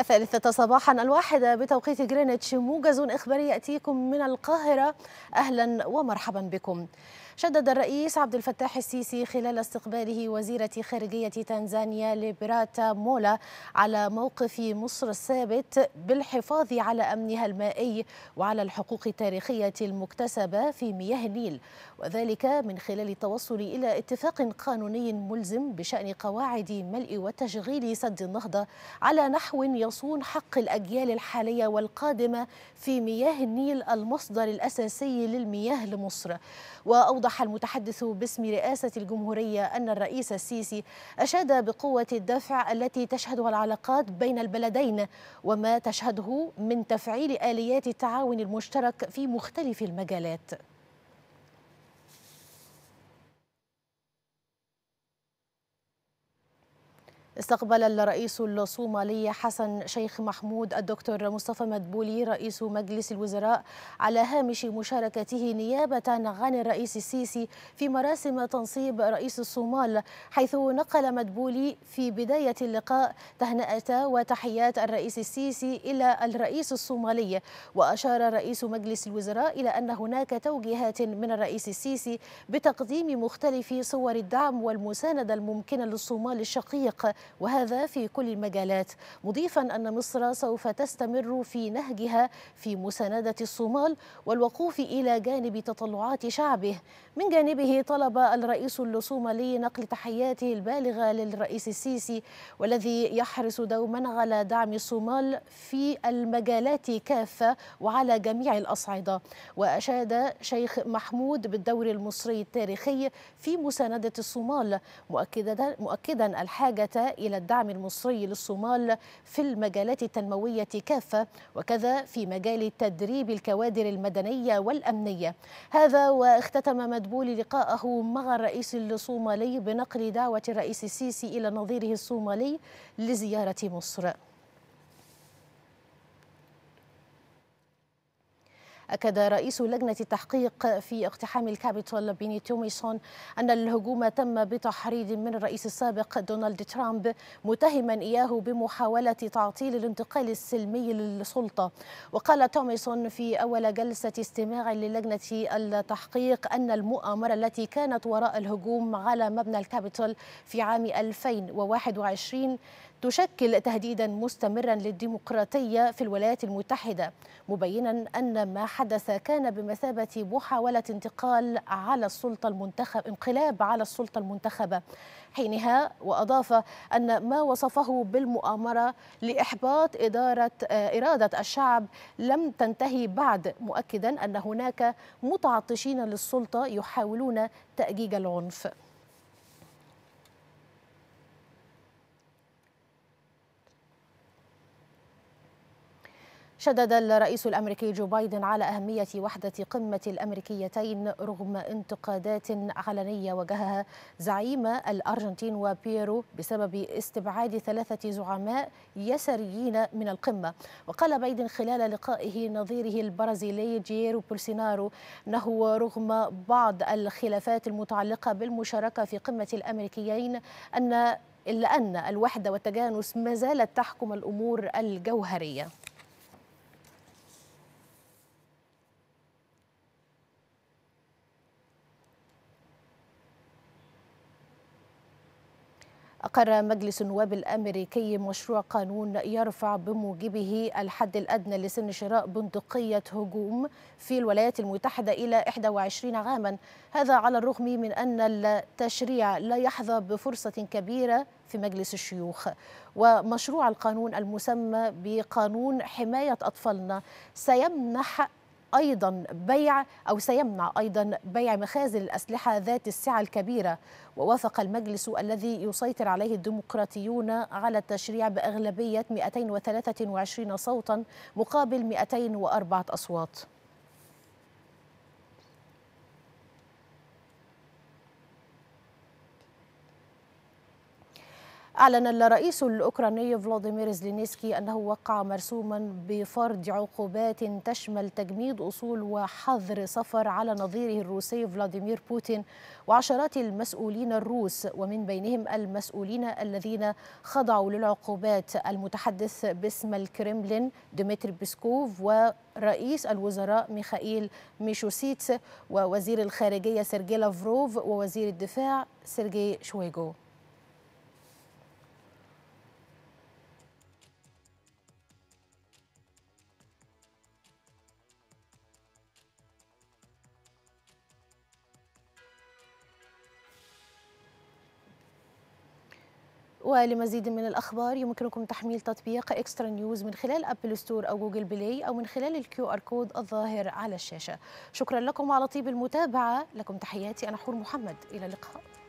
الثالثة صباحا الواحدة بتوقيت جرينتش موجز إخباري يأتيكم من القاهرة أهلا ومرحبا بكم شدد الرئيس عبد الفتاح السيسي خلال استقباله وزيرة خارجية تنزانيا ليبراتا مولا على موقف مصر الثابت بالحفاظ على أمنها المائي وعلى الحقوق التاريخية المكتسبة في مياه النيل وذلك من خلال التوصل إلى اتفاق قانوني ملزم بشأن قواعد ملء وتشغيل سد النهضة على نحو يصون حق الأجيال الحالية والقادمة في مياه النيل المصدر الأساسي للمياه لمصر وأوضح المتحدث باسم رئاسة الجمهورية أن الرئيس السيسي أشاد بقوة الدفع التي تشهدها العلاقات بين البلدين وما تشهده من تفعيل آليات التعاون المشترك في مختلف المجالات استقبل الرئيس الصومالي حسن شيخ محمود الدكتور مصطفى مدبولي رئيس مجلس الوزراء على هامش مشاركته نيابة عن الرئيس السيسي في مراسم تنصيب رئيس الصومال حيث نقل مدبولي في بداية اللقاء تهنئة وتحيات الرئيس السيسي إلى الرئيس الصومالي وأشار رئيس مجلس الوزراء إلى أن هناك توجيهات من الرئيس السيسي بتقديم مختلف صور الدعم والمساندة الممكنة للصومال الشقيق وهذا في كل المجالات مضيفا أن مصر سوف تستمر في نهجها في مساندة الصومال والوقوف إلى جانب تطلعات شعبه من جانبه طلب الرئيس الصومالي نقل تحياته البالغة للرئيس السيسي والذي يحرص دوما على دعم الصومال في المجالات كافة وعلى جميع الأصعدة وأشاد شيخ محمود بالدور المصري التاريخي في مساندة الصومال مؤكدا, مؤكدا الحاجة إلى الدعم المصري للصومال في المجالات التنموية كافة وكذا في مجال تدريب الكوادر المدنية والأمنية هذا واختتم مدبول لقاءه مع الرئيس الصومالي بنقل دعوة الرئيس السيسي إلى نظيره الصومالي لزيارة مصر أكد رئيس لجنة التحقيق في اقتحام الكابيتول بيني توميسون أن الهجوم تم بتحريض من الرئيس السابق دونالد ترامب متهما إياه بمحاولة تعطيل الانتقال السلمي للسلطة وقال توميسون في أول جلسة استماع للجنة التحقيق أن المؤامرة التي كانت وراء الهجوم على مبنى الكابيتول في عام 2021 تشكل تهديدا مستمرا للديمقراطية في الولايات المتحدة مبينا أن ما حدث كان بمثابة محاولة انتقال على السلطة المنتخب انقلاب على السلطة المنتخبة حينها وأضاف أن ما وصفه بالمؤامرة لإحباط إدارة آه، إرادة الشعب لم تنتهي بعد مؤكدا أن هناك متعطشين للسلطة يحاولون تأجيج العنف شدد الرئيس الامريكي جو بايدن على اهميه وحده قمه الامريكيتين رغم انتقادات علنيه وجهها زعيم الارجنتين وبيرو بسبب استبعاد ثلاثه زعماء يسريين من القمه وقال بايدن خلال لقائه نظيره البرازيلي جيرو بولسينارو انه رغم بعض الخلافات المتعلقه بالمشاركه في قمه الامريكيين ان إلا أن الوحدة والتجانس ما زالت تحكم الأمور الجوهرية أقر مجلس النواب الأمريكي مشروع قانون يرفع بموجبه الحد الأدنى لسن شراء بندقية هجوم في الولايات المتحدة إلى 21 عاما هذا على الرغم من أن التشريع لا يحظى بفرصة كبيرة في مجلس الشيوخ ومشروع القانون المسمى بقانون حماية أطفالنا سيمنح أيضا بيع أو سيمنع أيضا بيع مخازن الأسلحة ذات السعة الكبيرة ووافق المجلس الذي يسيطر عليه الديمقراطيون على التشريع بأغلبية 223 صوتا مقابل 204 أصوات أعلن الرئيس الأوكراني فلاديمير زلينسكي أنه وقع مرسوما بفرض عقوبات تشمل تجميد أصول وحظر سفر على نظيره الروسي فلاديمير بوتين وعشرات المسؤولين الروس ومن بينهم المسؤولين الذين خضعوا للعقوبات المتحدث باسم الكرملين ديمتري بيسكوف ورئيس الوزراء ميخائيل ميشوسيتس ووزير الخارجية سيرجي لافروف ووزير الدفاع سيرجي شويجو ولمزيد من الأخبار يمكنكم تحميل تطبيق إكسترا نيوز من خلال أبل ستور أو جوجل بلاي أو من خلال الكيو آر كود الظاهر على الشاشة شكرا لكم على طيب المتابعة لكم تحياتي أنا حور محمد إلى اللقاء